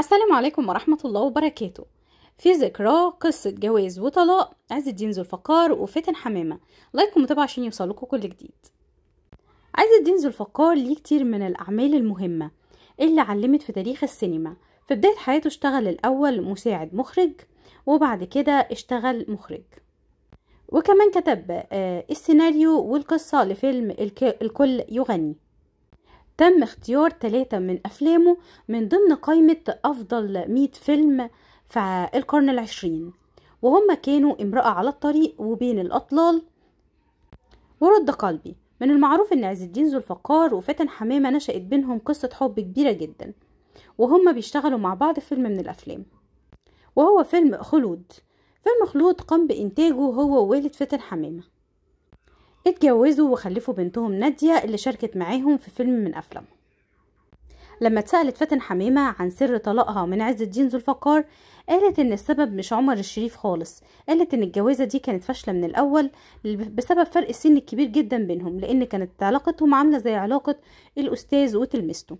السلام عليكم ورحمة الله وبركاته في ذكرى قصة جواز وطلاق عز الدين ذو الفقار وفتن حمامة لايك ومتابعة عشان يوصلكوا كل جديد عز الدين ذو الفقار ليه كتير من الأعمال المهمة اللي علمت في تاريخ السينما في بداية حياته اشتغل الأول مساعد مخرج وبعد كده اشتغل مخرج وكمان كتب آه، السيناريو والقصة لفيلم الكل يغني تم اختيار ثلاثة من أفلامه من ضمن قائمة أفضل مئة فيلم في القرن العشرين وهم كانوا امرأة على الطريق وبين الأطلال ورد قلبي من المعروف أن عز الدين ذو الفقار وفاتن حمامة نشأت بينهم قصة حب كبيرة جدا وهم بيشتغلوا مع بعض فيلم من الأفلام وهو فيلم خلود فيلم خلود قام بإنتاجه هو ووالد فاتن حمامة اتجوزوا وخلفوا بنتهم نادية اللي شاركت معاهم في فيلم من أفلامهم لما اتسألت فاتن حميمة عن سر طلاقها من عز الدين الفقار قالت ان السبب مش عمر الشريف خالص قالت ان الجوازة دي كانت فاشلة من الاول بسبب فرق السن الكبير جدا بينهم لان كانت علاقتهم عاملة زي علاقة الاستاذ وتلميذته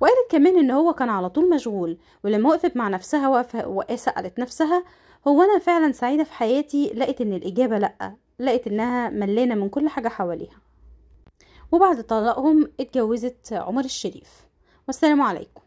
وقالت كمان ان هو كان على طول مشغول ولما وقفت مع نفسها وقفة وسألت نفسها هو انا فعلا سعيده في حياتي لقيت ان الاجابه لا لقيت انها ملانه من كل حاجه حواليها وبعد طلاقهم اتجوزت عمر الشريف والسلام عليكم